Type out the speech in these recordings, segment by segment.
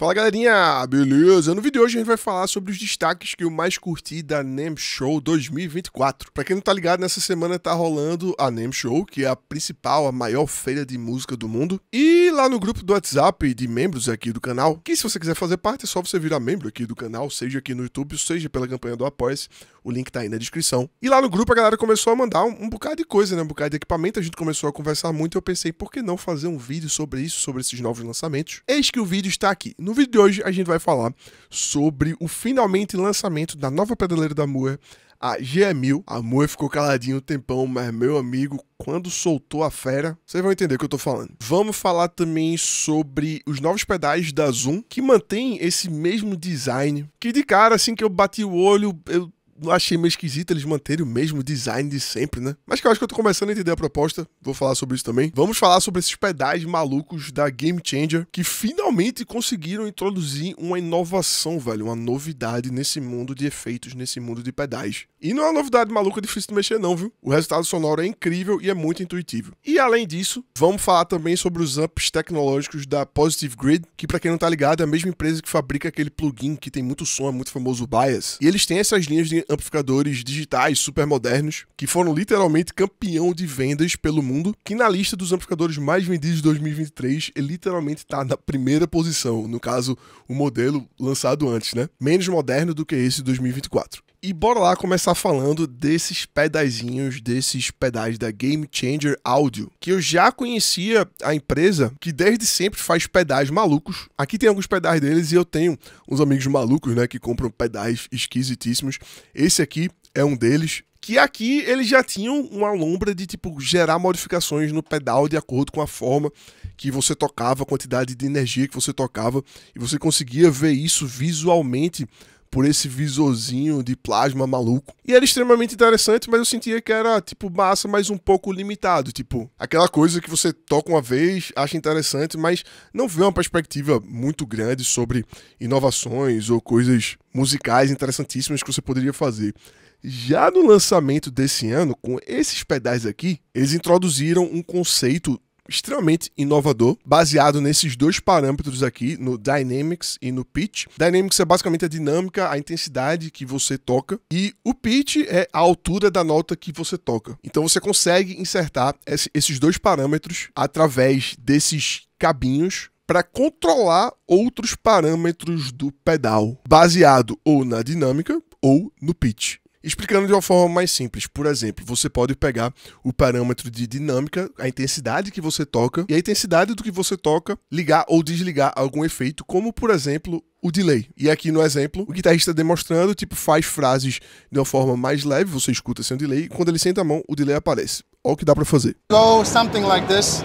Fala galerinha, beleza? No vídeo de hoje a gente vai falar sobre os destaques que eu mais curti da NEM Show 2024. Pra quem não tá ligado, nessa semana tá rolando a NEM Show, que é a principal, a maior feira de música do mundo. E lá no grupo do WhatsApp de membros aqui do canal, que se você quiser fazer parte é só você virar membro aqui do canal, seja aqui no YouTube, seja pela campanha do Apoia-se, o link tá aí na descrição. E lá no grupo a galera começou a mandar um, um bocado de coisa, né? Um bocado de equipamento. A gente começou a conversar muito e eu pensei, por que não fazer um vídeo sobre isso, sobre esses novos lançamentos? Eis que o vídeo está aqui. No vídeo de hoje a gente vai falar sobre o finalmente lançamento da nova pedaleira da Mua, a G1000. A Mua ficou caladinho um tempão, mas meu amigo, quando soltou a fera, vocês vão entender o que eu tô falando. Vamos falar também sobre os novos pedais da Zoom, que mantém esse mesmo design, que de cara, assim que eu bati o olho, eu achei meio esquisito eles manterem o mesmo design de sempre, né? Mas que eu acho que eu tô começando a entender a proposta, vou falar sobre isso também. Vamos falar sobre esses pedais malucos da Game Changer, que finalmente conseguiram introduzir uma inovação, velho, uma novidade nesse mundo de efeitos, nesse mundo de pedais. E não é uma novidade maluca difícil de mexer, não, viu? O resultado sonoro é incrível e é muito intuitivo. E além disso, vamos falar também sobre os amps tecnológicos da Positive Grid, que para quem não tá ligado é a mesma empresa que fabrica aquele plugin que tem muito som, é muito famoso o Bias. E eles têm essas linhas de amplificadores digitais super modernos, que foram literalmente campeão de vendas pelo mundo, que na lista dos amplificadores mais vendidos de 2023, ele literalmente tá na primeira posição, no caso, o modelo lançado antes, né? Menos moderno do que esse de 2024. E bora lá começar falando desses pedazinhos, desses pedais da Game Changer Audio, que eu já conhecia a empresa que desde sempre faz pedais malucos. Aqui tem alguns pedais deles e eu tenho uns amigos malucos, né, que compram pedais esquisitíssimos. Esse aqui é um deles, que aqui eles já tinham uma lombra de tipo gerar modificações no pedal de acordo com a forma que você tocava, a quantidade de energia que você tocava, e você conseguia ver isso visualmente por esse visorzinho de plasma maluco. E era extremamente interessante, mas eu sentia que era, tipo, massa, mas um pouco limitado. Tipo, aquela coisa que você toca uma vez, acha interessante, mas não vê uma perspectiva muito grande sobre inovações ou coisas musicais interessantíssimas que você poderia fazer. Já no lançamento desse ano, com esses pedais aqui, eles introduziram um conceito extremamente inovador, baseado nesses dois parâmetros aqui, no Dynamics e no Pitch. Dynamics é basicamente a dinâmica, a intensidade que você toca, e o pitch é a altura da nota que você toca. Então você consegue insertar esses dois parâmetros através desses cabinhos para controlar outros parâmetros do pedal, baseado ou na dinâmica ou no pitch. Explicando de uma forma mais simples, por exemplo, você pode pegar o parâmetro de dinâmica, a intensidade que você toca e a intensidade do que você toca, ligar ou desligar algum efeito, como por exemplo o delay. E aqui no exemplo, o guitarrista demonstrando, tipo, faz frases de uma forma mais leve, você escuta sem delay, e quando ele senta a mão, o delay aparece. Olha o que dá para fazer. Go something like this.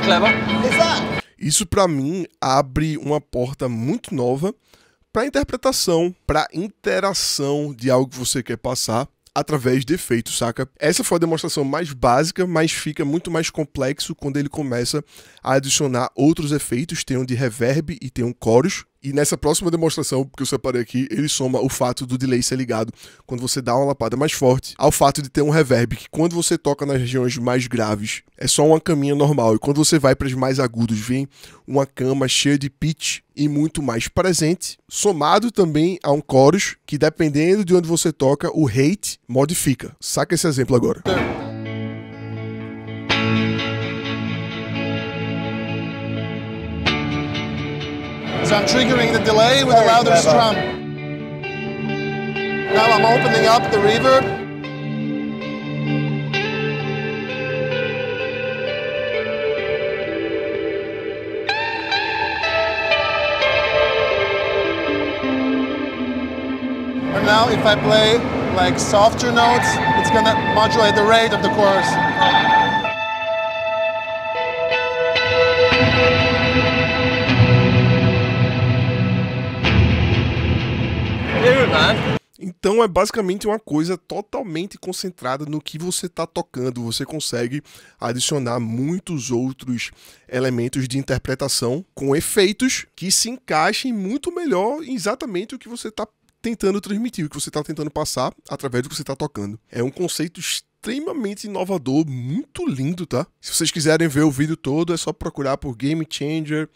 clever. Exato. Isso para mim abre uma porta muito nova para interpretação, para interação de algo que você quer passar através de efeitos, saca? Essa foi a demonstração mais básica, mas fica muito mais complexo quando ele começa a adicionar outros efeitos. Tem um de reverb e tem um chorus, e nessa próxima demonstração que eu separei aqui, ele soma o fato do delay ser ligado quando você dá uma lapada mais forte ao fato de ter um reverb que quando você toca nas regiões mais graves é só uma caminha normal e quando você vai para os mais agudos vem uma cama cheia de pitch e muito mais presente, somado também a um chorus que dependendo de onde você toca o rate modifica. Saca esse exemplo agora. So I'm triggering the delay with a louder clever. strum. Now I'm opening up the reverb. And now if I play like softer notes, it's gonna modulate the rate of the chorus. Então é basicamente uma coisa totalmente concentrada no que você está tocando. Você consegue adicionar muitos outros elementos de interpretação com efeitos que se encaixem muito melhor em exatamente o que você está tentando transmitir, o que você está tentando passar através do que você está tocando. É um conceito extremamente inovador, muito lindo, tá? Se vocês quiserem ver o vídeo todo, é só procurar por Game Changer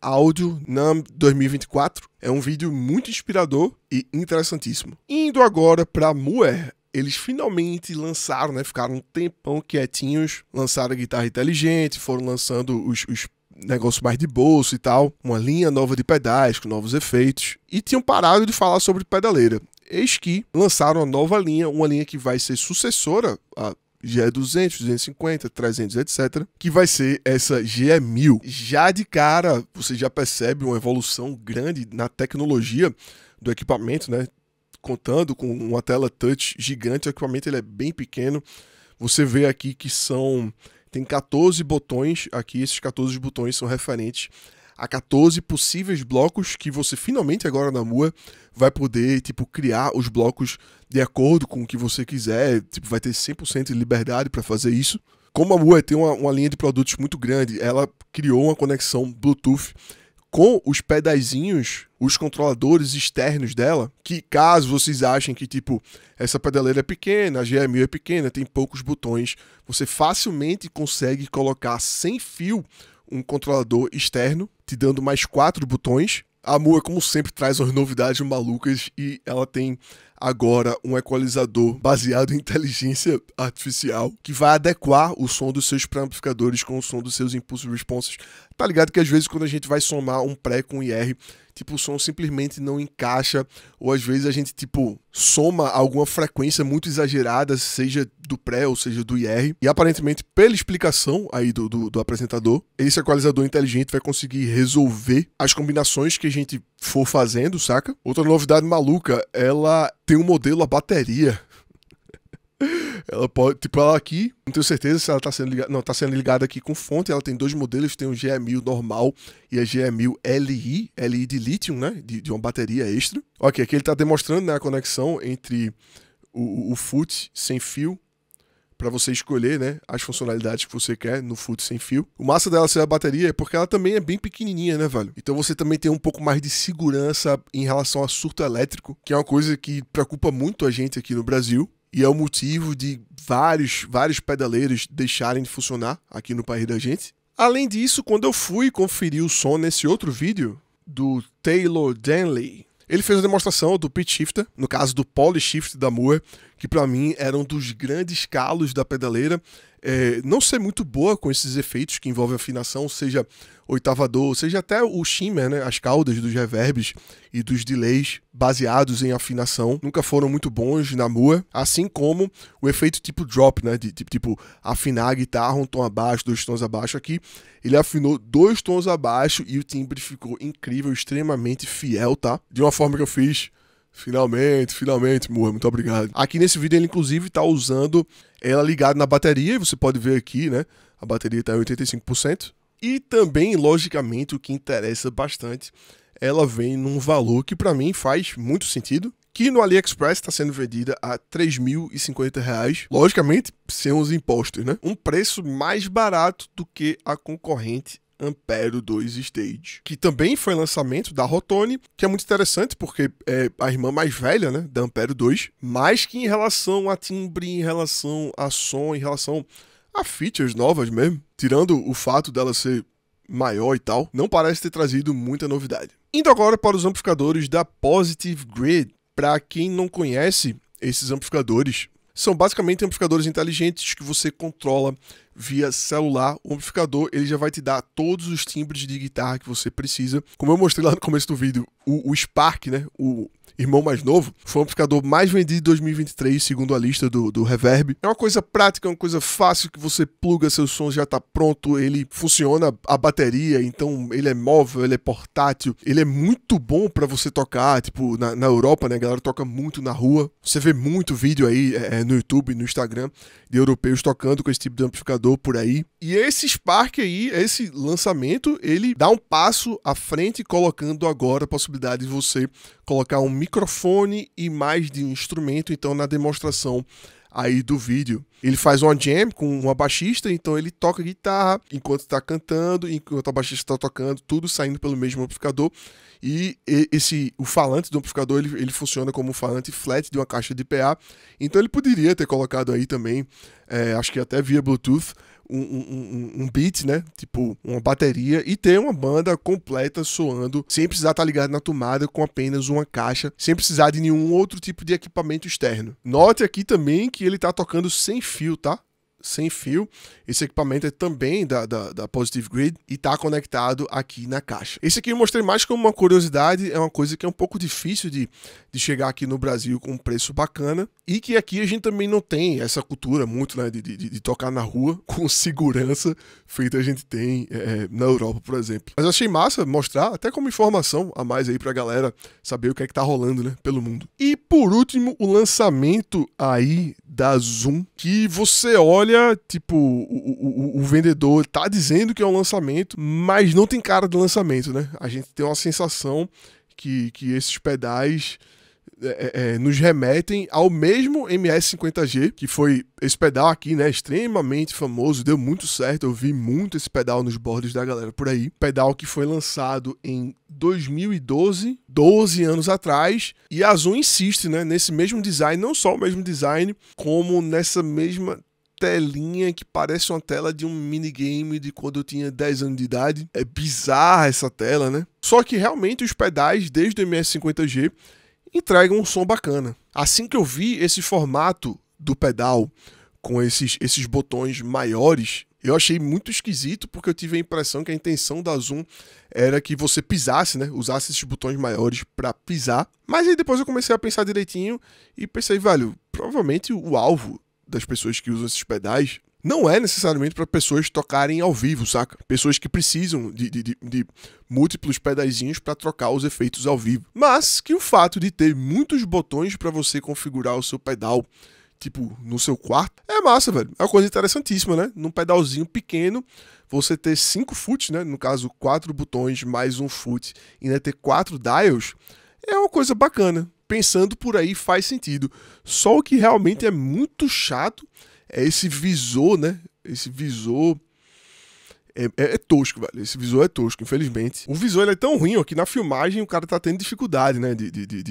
áudio NAM 2024. É um vídeo muito inspirador e interessantíssimo. Indo agora para Muer. Eles finalmente lançaram, né? Ficaram um tempão quietinhos, lançaram a guitarra inteligente, foram lançando os, os negócio mais de bolso e tal, uma linha nova de pedais com novos efeitos, e tinham parado de falar sobre pedaleira. Eis que lançaram uma nova linha, uma linha que vai ser sucessora à GE 200, 250, 300, etc, que vai ser essa GE 1000. Já de cara, você já percebe uma evolução grande na tecnologia do equipamento, né? Contando com uma tela touch gigante, o equipamento ele é bem pequeno. Você vê aqui que são tem 14 botões aqui, esses 14 botões são referentes a 14 possíveis blocos que você finalmente agora na MUA vai poder, tipo, criar os blocos de acordo com o que você quiser, tipo, vai ter 100% de liberdade para fazer isso. Como a MUA tem uma, uma linha de produtos muito grande, ela criou uma conexão Bluetooth com os pedazinhos, os controladores externos dela, que caso vocês achem que, tipo, essa pedaleira é pequena, a GM é pequena, tem poucos botões, você facilmente consegue colocar sem fio um controlador externo, te dando mais quatro botões. A Mua, como sempre, traz umas novidades malucas e ela tem agora um equalizador baseado em inteligência artificial que vai adequar o som dos seus amplificadores com o som dos seus impulsos responses. Tá ligado que às vezes quando a gente vai somar um pré com um IR, tipo, o som simplesmente não encaixa, ou às vezes a gente, tipo, soma alguma frequência muito exagerada, seja do pré ou seja do IR, e aparentemente, pela explicação aí do, do, do apresentador, esse equalizador inteligente vai conseguir resolver as combinações que a gente for fazendo, saca? Outra novidade maluca, ela tem um modelo a bateria. Ela pode, tipo, ela aqui, não tenho certeza se ela tá sendo ligada, não, tá sendo ligada aqui com fonte, ela tem dois modelos, tem um GE1000 normal e a GE1000 LI, LI de lítio, né, de, de, uma bateria extra. Ok, aqui ele tá demonstrando, né, a conexão entre o, o, o FUT sem fio para você escolher, né, as funcionalidades que você quer no foot sem fio. O massa dela ser a bateria é porque ela também é bem pequenininha, né, velho? Então você também tem um pouco mais de segurança em relação a surto elétrico, que é uma coisa que preocupa muito a gente aqui no Brasil e é o motivo de vários, vários pedaleiros deixarem de funcionar aqui no país da gente. Além disso, quando eu fui conferir o som nesse outro vídeo do Taylor Danley, ele fez a demonstração do pitch shifter, no caso do poly shift da Moore, que para mim era um dos grandes calos da pedaleira. É, não ser muito boa com esses efeitos que envolvem afinação, seja oitavador, seja até o shimmer, né, as caudas dos reverbs e dos delays baseados em afinação, nunca foram muito bons na MUA, assim como o efeito tipo drop, né, de, de, tipo afinar a guitarra um tom abaixo, dois tons abaixo aqui, ele afinou dois tons abaixo e o timbre ficou incrível, extremamente fiel, tá? De uma forma que eu fiz Finalmente, finalmente, Moa, muito obrigado. Aqui nesse vídeo ele inclusive está usando ela ligada na bateria, e você pode ver aqui, né? A bateria está em 85%. E também, logicamente, o que interessa bastante, ela vem num valor que para mim faz muito sentido, que no AliExpress está sendo vendida a R$ 3.050, logicamente sem os impostos, né? Um preço mais barato do que a concorrente Ampero 2 Stage, que também foi lançamento da Rotone, que é muito interessante porque é a irmã mais velha, né, da Ampero 2, mas que em relação a timbre, em relação a som, em relação a features novas mesmo, tirando o fato dela ser maior e tal, não parece ter trazido muita novidade. Indo agora para os amplificadores da Positive Grid, para quem não conhece esses amplificadores, são basicamente amplificadores inteligentes que você controla via celular, o amplificador ele já vai te dar todos os timbres de guitarra que você precisa. Como eu mostrei lá no começo do vídeo, o, o Spark, né, o irmão mais novo, foi o amplificador mais vendido de 2023, segundo a lista do, do Reverb. É uma coisa prática, é uma coisa fácil que você pluga seus sons, já tá pronto, ele funciona a bateria, então ele é móvel, ele é portátil, ele é muito bom para você tocar, tipo, na, na, Europa, né, a galera toca muito na rua, você vê muito vídeo aí é, é no YouTube, no Instagram, de europeus tocando com esse tipo de amplificador por aí. E esse Spark aí, esse lançamento, ele dá um passo à frente, colocando agora a possibilidade de você colocar um microfone e mais de um instrumento. Então, na demonstração, aí do vídeo. Ele faz uma jam com uma baixista, então ele toca guitarra enquanto está cantando, enquanto a baixista está tocando, tudo saindo pelo mesmo amplificador. E esse o falante do amplificador ele, ele funciona como um falante flat de uma caixa de PA. Então ele poderia ter colocado aí também, é, acho que até via Bluetooth, um, um, um, beat, né? Tipo, uma bateria e ter uma banda completa soando, sem precisar estar tá ligado na tomada, com apenas uma caixa, sem precisar de nenhum outro tipo de equipamento externo. Note aqui também que ele tá tocando sem fio, tá? sem fio. Esse equipamento é também da, da, da Positive Grid e está conectado aqui na caixa. Esse aqui eu mostrei mais como uma curiosidade, é uma coisa que é um pouco difícil de, de chegar aqui no Brasil com um preço bacana e que aqui a gente também não tem essa cultura muito né, de, de, de tocar na rua com segurança feita a gente tem é, é, na Europa, por exemplo. Mas eu achei massa mostrar, até como informação a mais aí pra galera saber o que é que tá rolando, né, pelo mundo. E por último, o lançamento aí da Zoom, que você olha olha, tipo, o, o, o, vendedor tá dizendo que é um lançamento, mas não tem cara de lançamento, né? A gente tem uma sensação que, que esses pedais é, é, é nos remetem ao mesmo MS50G, que foi esse pedal aqui, né? Extremamente famoso, deu muito certo. Eu vi muito esse pedal nos bordes da galera por aí. Pedal que foi lançado em 2012, 12 anos atrás. E a Azul insiste, né? Nesse mesmo design, não só o mesmo design, como nessa mesma telinha que parece uma tela de um minigame de quando eu tinha 10 anos de idade. É bizarra essa tela, né? Só que realmente os pedais, desde o MS50G, entregam um som bacana. Assim que eu vi esse formato do pedal com esses, esses botões maiores, eu achei muito esquisito porque eu tive a impressão que a intenção da Zoom era que você pisasse, né? Usasse esses botões maiores para pisar. Mas aí depois eu comecei a pensar direitinho e pensei, velho, provavelmente o alvo das pessoas que usam esses pedais não é necessariamente para pessoas tocarem ao vivo, saca? Pessoas que precisam de, de, de, de múltiplos pedazinhos para trocar os efeitos ao vivo. Mas que o fato de ter muitos botões para você configurar o seu pedal, tipo, no seu quarto, é massa, velho. É uma coisa interessantíssima, né? Num pedalzinho pequeno, você ter cinco foots, né? No caso, quatro botões mais um foot, e ainda ter quatro dials, é uma coisa bacana pensando por aí faz sentido. Só o que realmente é muito chato é esse visor, né? Esse visor é, é, é, tosco, velho. Esse visor é tosco, infelizmente. O visor é tão ruim ó, que na filmagem o cara tá tendo dificuldade, né? De, de, de,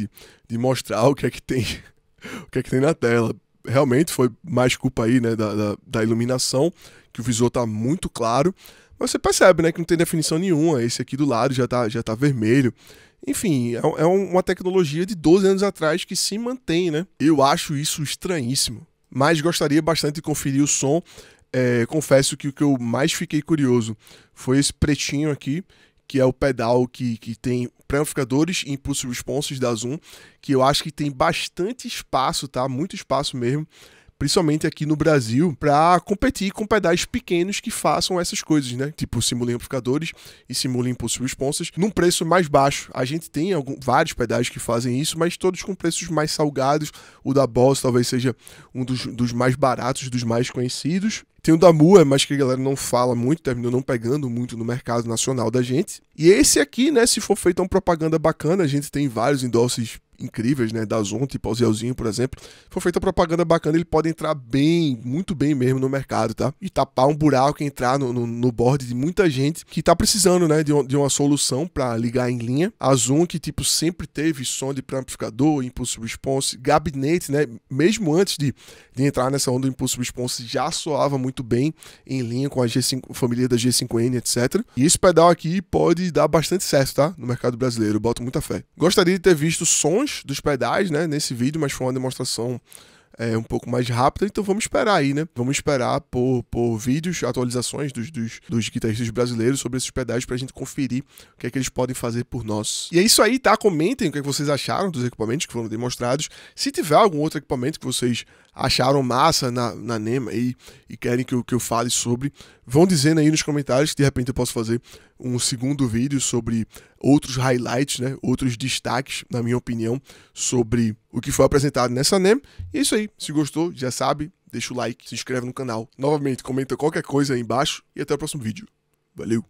de mostrar o que é que tem. o que é que tem na tela. Realmente foi mais culpa aí, né? Da, da, da, iluminação, que o visor tá muito claro. Mas você percebe, né? Que não tem definição nenhuma. Esse aqui do lado já tá, já tá vermelho. Enfim, é, é uma tecnologia de 12 anos atrás que se mantém, né? Eu acho isso estranhíssimo. Mas gostaria bastante de conferir o som. É, confesso que o que eu mais fiquei curioso foi esse pretinho aqui, que é o pedal que, que tem pré-amplificadores e impulso responses da Zoom, que eu acho que tem bastante espaço, tá? Muito espaço mesmo principalmente aqui no Brasil, para competir com pedais pequenos que façam essas coisas, né? Tipo, simulem amplificadores e simulem impulsos responsas, num preço mais baixo. A gente tem algum, vários pedais que fazem isso, mas todos com preços mais salgados. O da Boss talvez seja um dos, dos mais baratos, dos mais conhecidos. Tem o da Mua, é mas que a galera não fala muito, terminou não pegando muito no mercado nacional da gente. E esse aqui, né, se for feita uma propaganda bacana, a gente tem vários endosses incríveis, né? Da Zon, tipo Alzielzinho, por exemplo. Foi feita propaganda bacana, ele pode entrar bem, muito bem mesmo no mercado, tá? E tapar um buraco, entrar no, no, no board de muita gente que tá precisando, né? De, um, de uma solução para ligar em linha. A Zoom, que tipo sempre teve som de pré-amplificador, impulso response, gabinete, né? Mesmo antes de, de entrar nessa onda do impulso response, já soava muito bem em linha com a G5, família da G5N, etc. E esse pedal aqui pode dar bastante certo, tá? No mercado brasileiro, boto muita fé. Gostaria de ter visto sons dos, dos pedais, né, nesse vídeo, mas foi uma demonstração é, um pouco mais rápida, então vamos esperar aí, né? Vamos esperar por, por vídeos, atualizações dos, dos, dos guitarristas brasileiros sobre esses pedais pra gente conferir o que é que eles podem fazer por nós. E é isso aí, tá? Comentem o que, é que vocês acharam dos equipamentos que foram demonstrados. Se tiver algum outro equipamento que vocês acharam massa na, na NEMA e, e querem que eu, que eu fale sobre, Vão dizendo aí nos comentários que de repente eu posso fazer um segundo vídeo sobre outros highlights, né? Outros destaques, na minha opinião, sobre o que foi apresentado nessa NEM. E é isso aí. Se gostou, já sabe, deixa o like, se inscreve no canal. Novamente, comenta qualquer coisa aí embaixo e até o próximo vídeo. Valeu!